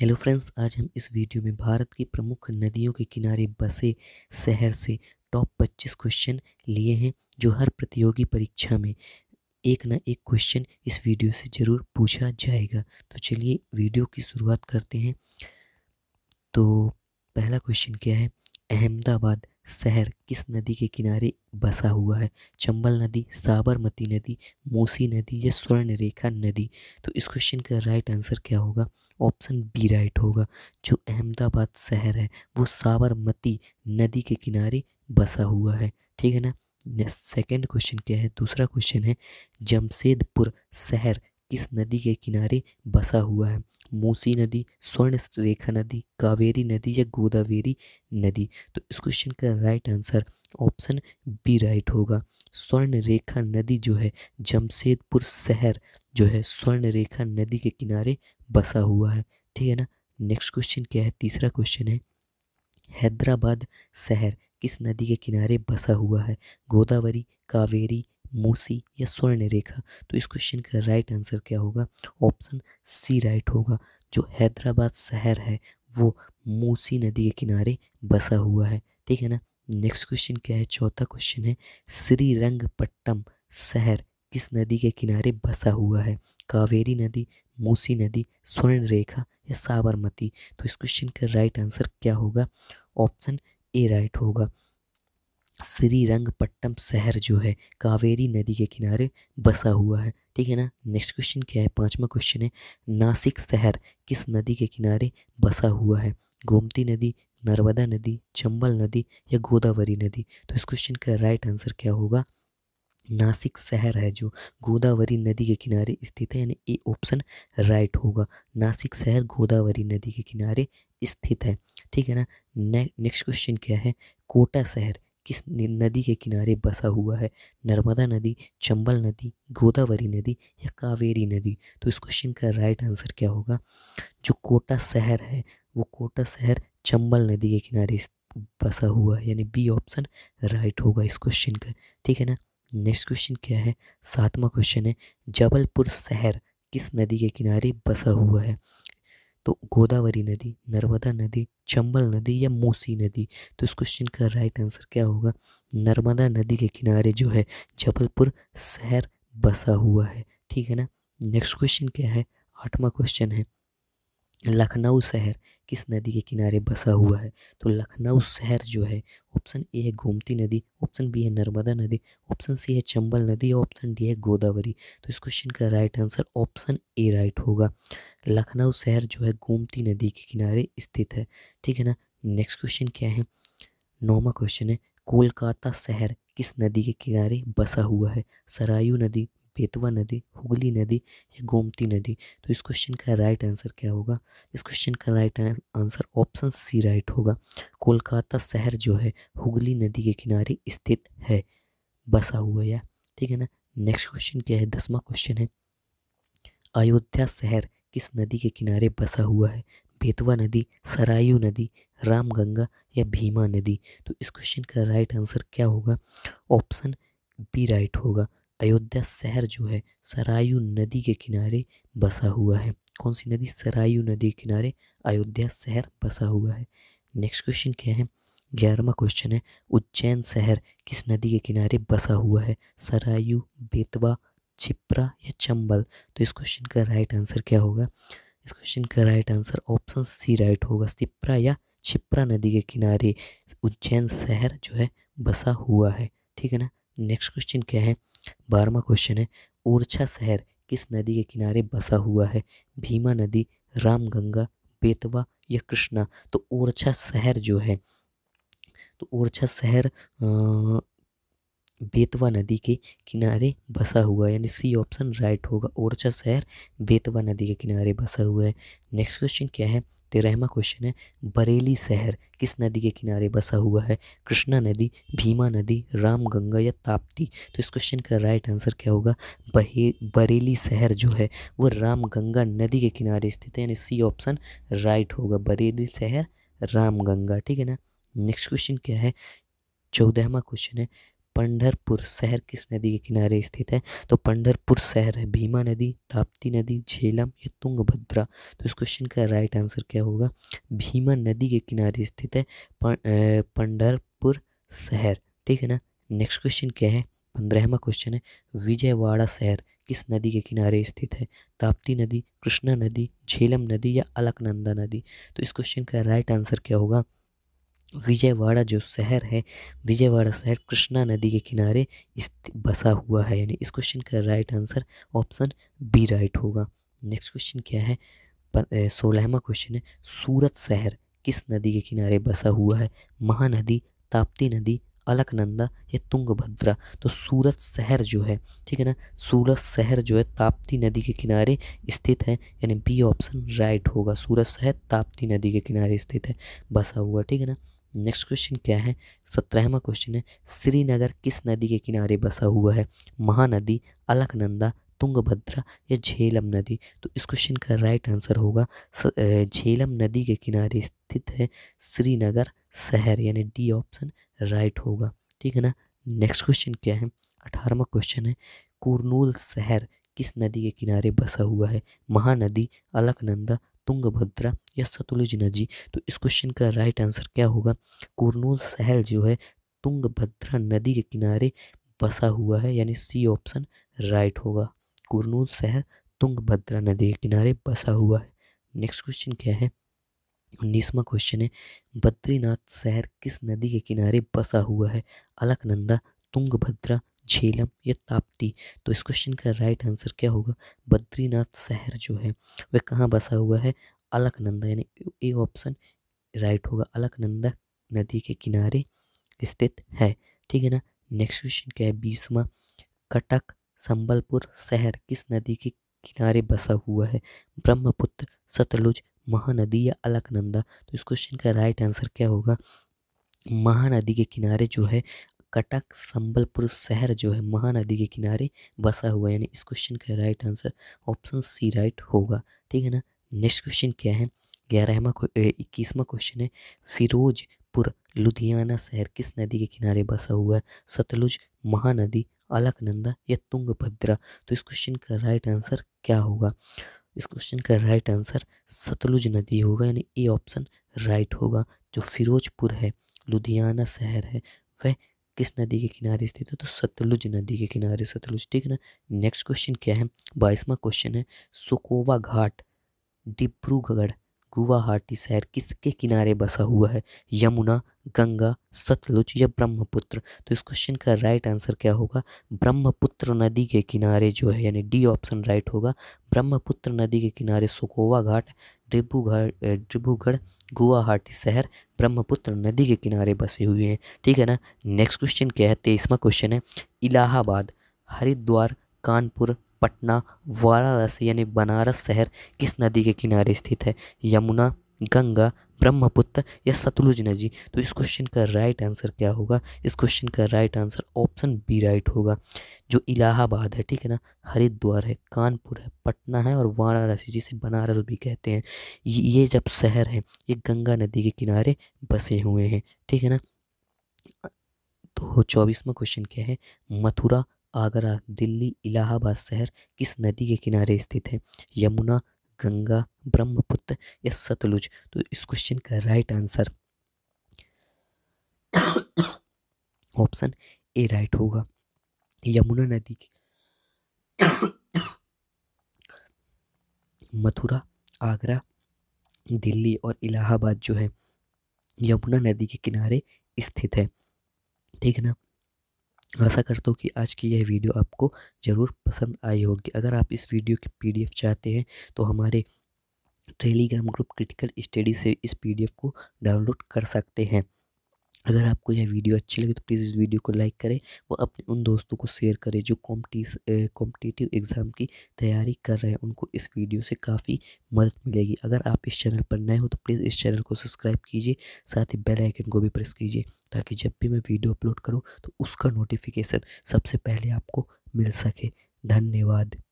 hello friends आज हम इस वीडियो में भारत की प्रमुख नदियों के किनारे बसे शहर से टॉप पच्चीस क्वेश्चन लिए हैं जो हर प्रतियोगी परीक्षा में एक ना एक क्वेश्चन इस वीडियो से ज़रूर पूछा जाएगा तो चलिए वीडियो की शुरुआत करते हैं तो पहला क्वेश्चन क्या है अहमदाबाद शहर किस नदी के किनारे बसा हुआ है चंबल नदी साबरमती नदी मोसी नदी या स्वर्णरेखा नदी तो इस क्वेश्चन का राइट आंसर क्या होगा ऑप्शन बी राइट होगा जो अहमदाबाद शहर है वो साबरमती नदी के किनारे बसा हुआ है ठीक है ना सेकेंड क्वेश्चन क्या है दूसरा क्वेश्चन है जमशेदपुर शहर इस नदी के किनारे बसा हुआ है मूसी नदी स्वर्ण रेखा नदी कावेरी नदी या गोदावेरी नदी तो इस क्वेश्चन का right answer option B right होगा स्वर्ण रेखा नदी जो है जमशेदपुर शहर जो है स्वर्ण रेखा नदी के किनारे बसा हुआ है ठीक है ना नेक्स्ट क्वेश्चन क्या है तीसरा क्वेश्चन है हैदराबाद शहर किस नदी के किनारे बसा हुआ है गोदावरी कावेरी मूसी या स्वर्ण रेखा तो इस क्वेश्चन का राइट आंसर क्या होगा ऑप्शन सी राइट होगा जो हैदराबाद शहर है वो मूसी नदी के किनारे बसा हुआ है ठीक है ना नेक्स्ट क्वेश्चन क्या है चौथा क्वेश्चन है श्रीरंगपट्टम शहर किस नदी के किनारे बसा हुआ है कावेरी नदी मूसी नदी स्वर्ण रेखा या साबरमती तो इस क्वेश्चन का राइट आंसर क्या होगा ऑप्शन ए राइट होगा श्रीरंगपट्टम शहर जो है कावेरी नदी के किनारे बसा हुआ है ठीक है ना नेक्स्ट क्वेश्चन क्या है पांचवा क्वेश्चन है नासिक शहर किस नदी के किनारे बसा हुआ है गोमती नदी नर्मदा नदी चंबल नदी या गोदावरी नदी तो इस क्वेश्चन का राइट आंसर क्या होगा नासिक शहर है जो गोदावरी नदी के किनारे स्थित है यानी ए ऑप्शन राइट होगा नासिक शहर गोदावरी नदी के किनारे स्थित है ठीक है ना नेक्स्ट क्वेश्चन क्या है कोटा शहर किस नदी के किनारे बसा हुआ है नर्मदा नदी चंबल नदी गोदावरी नदी या कावेरी नदी तो इस क्वेश्चन का राइट आंसर क्या होगा जो कोटा शहर है वो कोटा शहर चंबल नदी के किनारे बसा हुआ है यानी बी ऑप्शन राइट होगा इस क्वेश्चन का ठीक है ना नेक्स्ट क्वेश्चन क्या है सातवां क्वेश्चन है जबलपुर शहर किस नदी के किनारे बसा हुआ है तो गोदावरी नदी नर्मदा नदी चंबल नदी या मूसी नदी तो इस क्वेश्चन का राइट आंसर क्या होगा नर्मदा नदी के किनारे जो है जबलपुर शहर बसा हुआ है ठीक है ना नेक्स्ट क्वेश्चन क्या है आठवां क्वेश्चन है लखनऊ शहर किस नदी के किनारे बसा हुआ है तो लखनऊ शहर जो है ऑप्शन ए है गोमती नदी ऑप्शन बी है नर्मदा नदी ऑप्शन सी है चंबल नदी और ऑप्शन डी है गोदावरी तो इस क्वेश्चन का right answer option A right होगा लखनऊ शहर जो है गोमती नदी के किनारे स्थित है ठीक है ना नेक्स्ट क्वेश्चन क्या है नौवा क्वेश्चन है कोलकाता शहर किस नदी के किनारे बसा हुआ है सरायू नदी बेतवा नदी हुगली नदी या गोमती नदी तो इस क्वेश्चन का राइट आंसर क्या होगा इस क्वेश्चन का right answer option C right होगा कोलकाता शहर जो है हुगली नदी के किनारे स्थित है बसा हुआ या ठीक है ना नेक्स्ट क्वेश्चन क्या है दसवा क्वेश्चन है अयोध्या शहर किस नदी के किनारे बसा हुआ है बेतवा नदी सरायू नदी रामगंगा या भीमा नदी तो इस क्वेश्चन का राइट आंसर क्या होगा ऑप्शन बी राइट होगा अयोध्या शहर जो है सरायू नदी के किनारे बसा हुआ है कौन सी नदी सरायू नदी के किनारे अयोध्या शहर बसा हुआ है नेक्स्ट क्वेश्चन क्या है ग्यारहवा क्वेश्चन है उज्जैन शहर किस नदी के किनारे बसा हुआ है सरायू बेतवा छिप्रा या चंबल तो इस क्वेश्चन का राइट आंसर क्या होगा इस क्वेश्चन का right answer option C right होगा सिप्रा या छिप्रा नदी के किनारे उज्जैन शहर जो है बसा हुआ है ठीक है ना नेक्स्ट क्वेश्चन क्या है बारहवा क्वेश्चन है ओरछा शहर किस नदी के किनारे बसा हुआ है भीमा नदी रामगंगा बेतवा या कृष्णा तो ओरछा शहर जो है तो ओरछा शहर बेतवा नदी के किनारे बसा हुआ है यानी सी ऑप्शन राइट होगा ओरछा शहर बेतवा नदी के किनारे बसा हुआ है नेक्स्ट क्वेश्चन क्या है तेरहवा क्वेश्चन है बरेली शहर किस नदी के किनारे बसा हुआ है कृष्णा नदी भीमा नदी रामगंगा या ताप्ती तो इस क्वेश्चन का राइट आंसर क्या होगा बहे बरेली शहर जो है वो रामगंगा नदी के किनारे स्थित है यानी सी ऑप्शन राइट होगा बरेली शहर रामगंगा ठीक है ना नेक्स्ट क्वेश्चन क्या है चौदहवा क्वेश्चन है पंडरपुर शहर किस नदी के किनारे स्थित है तो पंडरपुर शहर है भीमा नदी ताप्ती नदी झेलम या तुंगभद्रा तो इस क्वेश्चन का राइट आंसर क्या होगा भीमा नदी के किनारे स्थित है पंडरपुर शहर ठीक है ना नेक्स्ट क्वेश्चन क्या है पंद्रहवा क्वेश्चन है विजयवाड़ा शहर किस नदी के किनारे स्थित है ताप्ती नदी कृष्णा नदी झेलम नदी या अलकनंदा नदी तो इस क्वेश्चन का राइट आंसर क्या होगा विजयवाड़ा जो शहर है विजयवाड़ा शहर कृष्णा नदी के किनारे बसा हुआ है यानी इस क्वेश्चन का right answer option B right होगा नेक्स्ट क्वेश्चन क्या है सोलहवा क्वेश्चन है सूरत शहर किस नदी के किनारे बसा हुआ है महानदी ताप्ती नदी अलकनंदा या तुंगभद्रा तो सूरत शहर जो है ठीक है ना सूरत शहर जो है ताप्ती नदी के किनारे स्थित है यानी बी ऑप्शन राइट होगा सूरत शहर ताप्ती नदी के किनारे स्थित है बसा हुआ ठीक है ना नेक्स्ट क्वेश्चन क्या है सत्रहवा क्वेश्चन है श्रीनगर किस नदी के किनारे बसा हुआ है महानदी अलकनंदा तुंगभद्रा या झेलम नदी तो इस क्वेश्चन का राइट आंसर होगा झेलम नदी के किनारे स्थित है श्रीनगर शहर यानी डी ऑप्शन राइट होगा ठीक है ना नेक्स्ट क्वेश्चन क्या है अठारहवा क्वेश्चन है कुरनूल शहर किस नदी के किनारे बसा हुआ है महानदी अलकनंदा तुंगभद्रा या सतुलज नदी तो इस क्वेश्चन का राइट आंसर क्या होगा कुरनूल शहर जो है तुंगभद्रा नदी के किनारे बसा हुआ है यानी सी ऑप्शन राइट होगा कुरनूल शहर तुंगभद्रा नदी के किनारे बसा हुआ है नेक्स्ट क्वेश्चन क्या है उन्नीसवा क्वेश्चन है बद्रीनाथ शहर किस नदी के किनारे बसा हुआ है अलकनंदा तुंगभद्रा झेलम या ताप्ती तो इस क्वेश्चन का राइट आंसर क्या होगा बद्रीनाथ शहर जो है वह कहाँ बसा हुआ है अलकनंदा यानी ए ऑप्शन राइट होगा अलकनंदा नदी के किनारे स्थित है ठीक है ना नेक्स्ट क्वेश्चन क्या है बीसवा कटक संबलपुर शहर किस नदी के किनारे बसा हुआ है ब्रह्मपुत्र सतलुज महानदी या अलकनंदा तो इस क्वेश्चन का राइट आंसर क्या होगा महानदी के किनारे जो है कटक संबलपुर शहर जो है महानदी के किनारे बसा हुआ यानी इस क्वेश्चन का right answer option C right होगा ठीक है ना नेक्स्ट क्वेश्चन क्या है ग्यारहवा इक्कीसवा क्वेश्चन है फिरोजपुर लुधियाना शहर किस नदी के किनारे बसा हुआ है सतलुज महानदी अलकनंदा या तुंगभद्रा तो इस क्वेश्चन का राइट आंसर क्या होगा इस क्वेश्चन का राइट आंसर सतलुज नदी होगा यानी ए ऑप्शन राइट होगा जो फिरोजपुर है लुधियाना शहर है वह किस नदी के किनारे स्थित है तो सतलुज नदी के किनारे सतलुज ठीक है ना नेक्स्ट क्वेश्चन क्या है बाईसवा क्वेश्चन है सुकोवा घाट डिब्रूगढ़ गुवाहाटी शहर किसके किनारे बसा हुआ है यमुना गंगा सतलुज या ब्रह्मपुत्र तो इस क्वेश्चन का राइट आंसर क्या होगा ब्रह्मपुत्र नदी के किनारे जो है यानी डी ऑप्शन राइट होगा ब्रह्मपुत्र नदी के किनारे सुकोवा घाट डिब्रूगढ़ डिब्रूगढ़ गुवाहाटी शहर ब्रह्मपुत्र नदी के किनारे बसे हुए हैं ठीक है ना नेक्स्ट क्वेश्चन क्या है तेईसवा क्वेश्चन है इलाहाबाद हरिद्वार कानपुर पटना वाराणसी यानी बनारस शहर किस नदी के किनारे स्थित है यमुना गंगा ब्रह्मपुत्र या सतलुज नदी तो इस क्वेश्चन का राइट आंसर क्या होगा इस क्वेश्चन का right answer option B right होगा जो इलाहाबाद है ठीक है ना हरिद्वार है कानपुर है पटना है और वाराणसी जिसे बनारस भी कहते हैं ये जब शहर है ये गंगा नदी के किनारे बसे हुए हैं ठीक है ना तो चौबीसवा क्वेश्चन क्या है मथुरा आगरा दिल्ली इलाहाबाद शहर किस नदी के किनारे स्थित है यमुना गंगा ब्रह्मपुत्र या सतलुज तो इस क्वेश्चन का right answer option A right होगा यमुना नदी की मथुरा आगरा दिल्ली और इलाहाबाद जो है यमुना नदी के किनारे स्थित है ठीक है ना आशा करता हूँ कि आज की यह वीडियो आपको ज़रूर पसंद आई होगी अगर आप इस वीडियो की पीडीएफ चाहते हैं तो हमारे टेलीग्राम ग्रुप क्रिटिकल स्टडी से इस पीडीएफ को डाउनलोड कर सकते हैं अगर आपको यह वीडियो अच्छी लगे तो प्लीज़ इस वीडियो को लाइक करें व अपने उन दोस्तों को शेयर करें जो कॉम्पिटिस कॉम्पिटिटिव एग्ज़ाम की तैयारी कर रहे हैं उनको इस वीडियो से काफ़ी मदद मिलेगी अगर आप इस चैनल पर नए हो तो प्लीज़ इस चैनल को सब्सक्राइब कीजिए साथ ही बेल आइकन को भी प्रेस कीजिए ताकि जब भी मैं वीडियो अपलोड करूँ तो उसका नोटिफिकेशन सबसे पहले आपको मिल सके धन्यवाद